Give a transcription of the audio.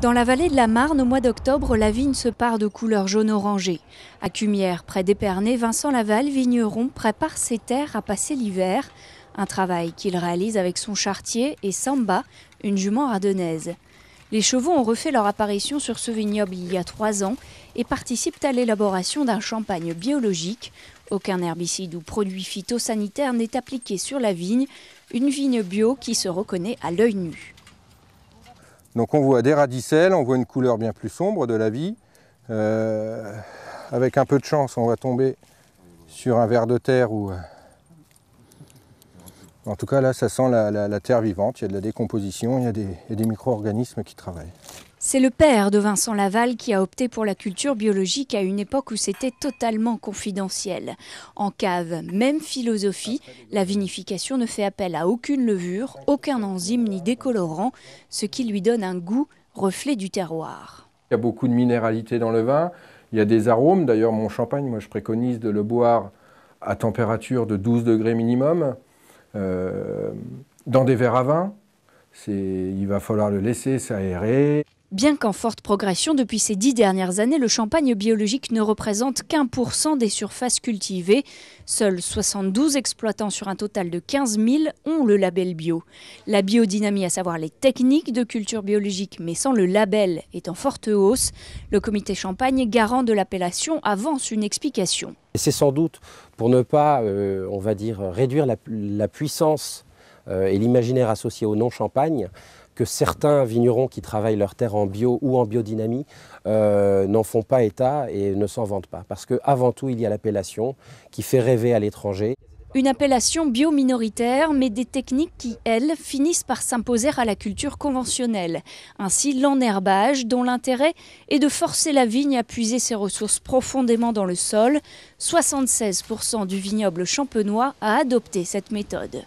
Dans la vallée de la Marne, au mois d'octobre, la vigne se part de couleur jaune-orangée. À Cumières, près d'Épernay, Vincent Laval, vigneron, prépare ses terres à passer l'hiver. Un travail qu'il réalise avec son chartier et Samba, une jument radonnaise. Les chevaux ont refait leur apparition sur ce vignoble il y a trois ans et participent à l'élaboration d'un champagne biologique. Aucun herbicide ou produit phytosanitaire n'est appliqué sur la vigne, une vigne bio qui se reconnaît à l'œil nu. Donc on voit des radicelles, on voit une couleur bien plus sombre de la vie. Euh, avec un peu de chance, on va tomber sur un ver de terre ou... Euh, en tout cas, là, ça sent la, terre vivante, il y a de la décomposition, il y a des micro-organismes qui travaillent. C'est le père de Vincent Laval qui a opté pour la culture biologique à une époque où c'était totalement confidentiel. En cave, même philosophie, la vinification ne fait appel à aucune levure, aucun enzyme ni décolorant, ce qui lui donne un goût reflet du terroir. Il y a beaucoup de minéralité dans le vin, il y a des arômes, d'ailleurs mon champagne, moi je préconise de le boire à température de 12 degrés minimum, euh, dans des verres à vin, il va falloir le laisser s'aérer. Bien qu'en forte progression depuis ces dix dernières années, le champagne biologique ne représente qu'un pour cent des surfaces cultivées. Seuls 72 exploitants sur un total de 15 000 ont le label bio. La biodynamie, à savoir les techniques de culture biologique mais sans le label, est en forte hausse. Le comité champagne, garant de l'appellation, avance une explication. C'est sans doute pour ne pas, euh, on va dire, réduire la, puissance euh, et l'imaginaire associé au non champagne, que certains vignerons qui travaillent leur terre en bio ou en biodynamie euh, n'en font pas état et ne s'en vantent pas. Parce qu'avant tout, il y a l'appellation qui fait rêver à l'étranger. Une appellation bio-minoritaire, mais des techniques qui, elles, finissent par s'imposer à la culture conventionnelle. Ainsi, l'enherbage, dont l'intérêt est de forcer la vigne à puiser ses ressources profondément dans le sol. 76% du vignoble champenois a adopté cette méthode.